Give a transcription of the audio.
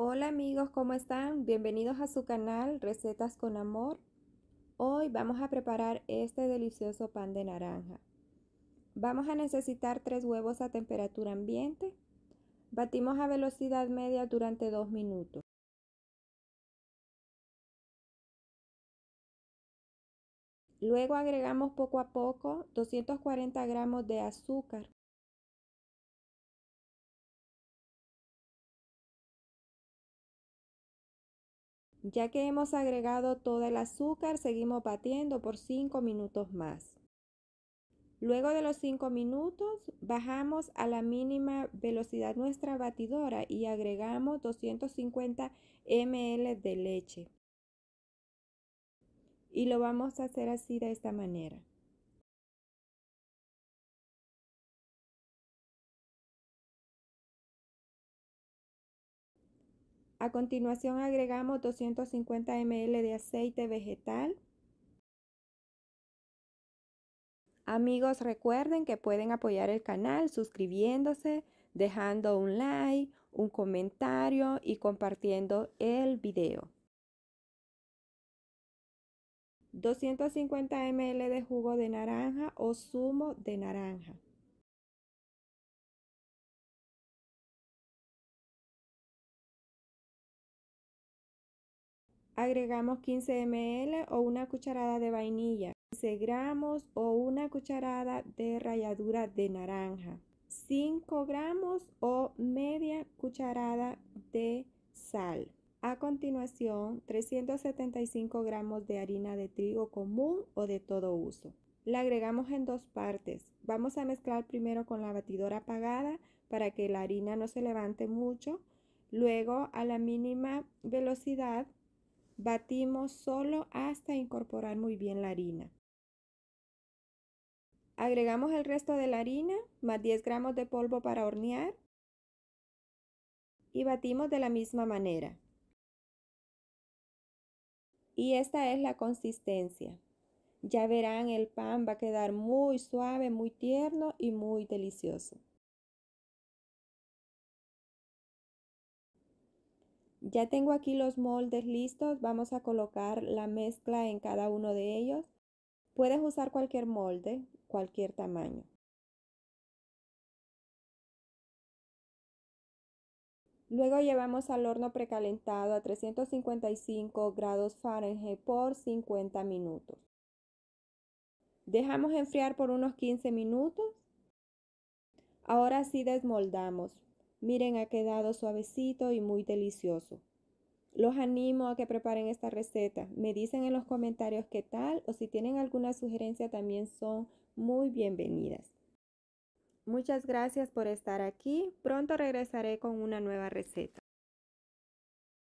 Hola amigos, ¿cómo están? Bienvenidos a su canal Recetas con Amor. Hoy vamos a preparar este delicioso pan de naranja. Vamos a necesitar tres huevos a temperatura ambiente. Batimos a velocidad media durante dos minutos. Luego agregamos poco a poco 240 gramos de azúcar. Ya que hemos agregado todo el azúcar, seguimos batiendo por 5 minutos más. Luego de los 5 minutos, bajamos a la mínima velocidad nuestra batidora y agregamos 250 ml de leche. Y lo vamos a hacer así de esta manera. A continuación agregamos 250 ml de aceite vegetal. Amigos, recuerden que pueden apoyar el canal suscribiéndose, dejando un like, un comentario y compartiendo el video. 250 ml de jugo de naranja o zumo de naranja. agregamos 15 ml o una cucharada de vainilla, 15 gramos o una cucharada de ralladura de naranja, 5 gramos o media cucharada de sal. A continuación, 375 gramos de harina de trigo común o de todo uso. La agregamos en dos partes. Vamos a mezclar primero con la batidora apagada para que la harina no se levante mucho. Luego, a la mínima velocidad, Batimos solo hasta incorporar muy bien la harina. Agregamos el resto de la harina, más 10 gramos de polvo para hornear y batimos de la misma manera. Y esta es la consistencia. Ya verán, el pan va a quedar muy suave, muy tierno y muy delicioso. Ya tengo aquí los moldes listos, vamos a colocar la mezcla en cada uno de ellos. Puedes usar cualquier molde, cualquier tamaño. Luego llevamos al horno precalentado a 355 grados Fahrenheit por 50 minutos. Dejamos enfriar por unos 15 minutos. Ahora sí desmoldamos. Miren, ha quedado suavecito y muy delicioso. Los animo a que preparen esta receta. Me dicen en los comentarios qué tal o si tienen alguna sugerencia también son muy bienvenidas. Muchas gracias por estar aquí. Pronto regresaré con una nueva receta.